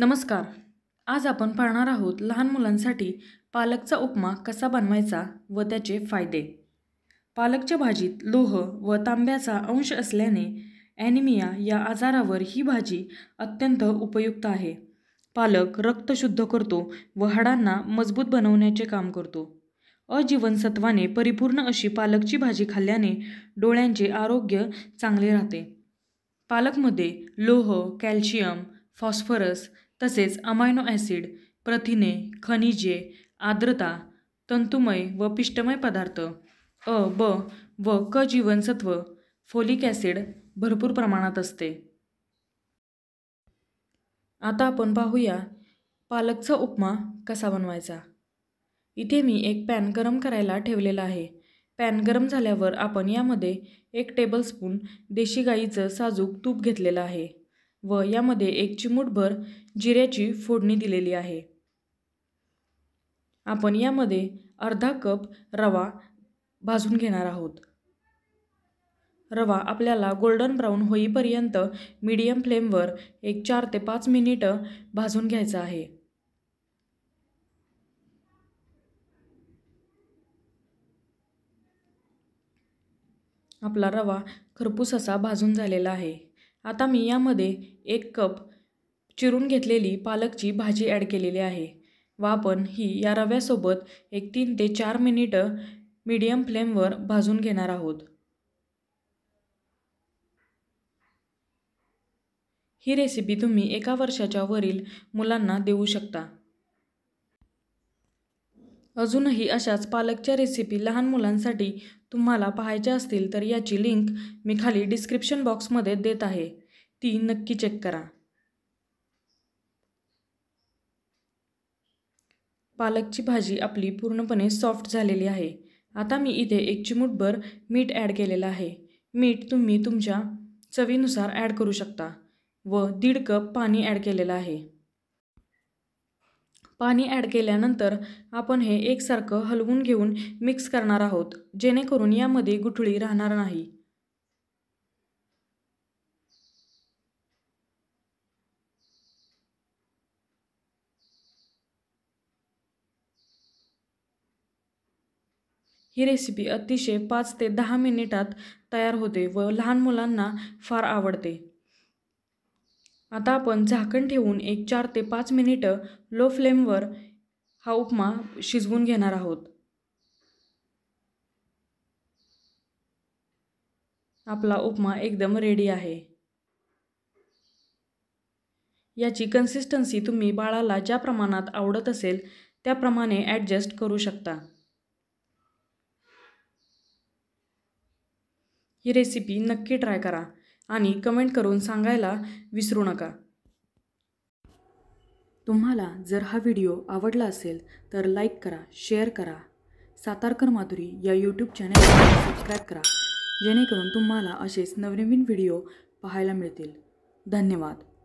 नमस्कार आज आपण पाहणार आहोत लहान मुलांसाठी पालकचा उपमा कसा बनवायचा व त्याचे फायदे पालकच्या भाजीत लोह व तांब्याचा अंश असल्याने ॲनिमिया या आजारावर ही भाजी अत्यंत उपयुक्त आहे पालक रक्त शुद्ध करतो व हाडांना मजबूत बनवण्याचे काम करतो अजीवनसत्वाने परिपूर्ण अशी पालकची भाजी खाल्ल्याने डोळ्यांचे आरोग्य चांगले राहते पालकमध्ये लोह कॅल्शियम फॉस्फरस तसेच अमायनो ॲसिड प्रथिने खनिजे आर्द्रता तंतुमय व पिष्टमय पदार्थ अ ब व क जीवनसत्व फोलिक ॲसिड भरपूर प्रमाणात असते आता आपण पाहूया पालकचा उपमा कसा बनवायचा इथे मी एक पॅन गरम करायला ठेवलेला आहे पॅन गरम झाल्यावर आपण यामध्ये एक टेबलस्पून देशी गाईचं साजूक तूप घेतलेलं आहे व यामध्ये एक चिमूटभर जिऱ्याची फोडणी दिलेली आहे आपण यामध्ये अर्धा कप रवा भाजून घेणार आहोत रवा आपल्याला गोल्डन ब्राऊन होईपर्यंत मीडियम फ्लेमवर एक चार ते पाच मिनिटं भाजून घ्यायचा आहे आपला रवा खरपूस असा भाजून झालेला आहे आता मी यामध्ये एक कप चिरून घेतलेली पालकची भाजी ॲड केलेली आहे व आपण ही या रव्यासोबत एक तीन ते चार मिनिटं मीडियम फ्लेमवर भाजून घेणार आहोत ही रेसिपी तुम्ही एका वर्षाच्या वरील मुलांना देऊ शकता अजूनही अशाच पालकच्या रेसिपी लहान मुलांसाठी तुम्हाला पाहायच्या असतील तर याची लिंक मी खाली डिस्क्रिप्शन बॉक्समध्ये देत आहे ती नक्की चेक करा पालकची भाजी आपली पूर्णपणे सॉफ्ट झालेली आहे आता मी इथे एक चिमूटभर मीठ ॲड केलेलं आहे मीठ तुम्ही तुमच्या चवीनुसार ॲड करू शकता व दीड कप पाणी ॲड केलेलं आहे पाणी ॲड केल्यानंतर आपण हे एकसारखं हलवून घेऊन मिक्स करणार आहोत जेणेकरून यामध्ये गुठळी राहणार नाही ही रेसिपी अतिशय पाच ते दहा मिनिटात तयार होते व लहान मुलांना फार आवडते आता आपण झाकण ठेवून एक चार ते पाच मिनिटं लो फ्लेमवर हा उपमा शिजवून घेणार आहोत आपला उपमा एकदम रेडी आहे याची कन्सिस्टन्सी तुम्ही बाळाला ज्या प्रमाणात आवडत असेल त्याप्रमाणे ॲडजस्ट करू शकता ही रेसिपी नक्की ट्राय करा आणि कमेंट करून सांगायला विसरू नका तुम्हाला जर हा व्हिडिओ आवडला असेल तर लाईक करा शेअर करा सातारकर माधुरी या यूट्यूब चॅनलला सबस्क्राईब करा जेणेकरून तुम्हाला असेच नवनवीन व्हिडिओ पाहायला मिळतील धन्यवाद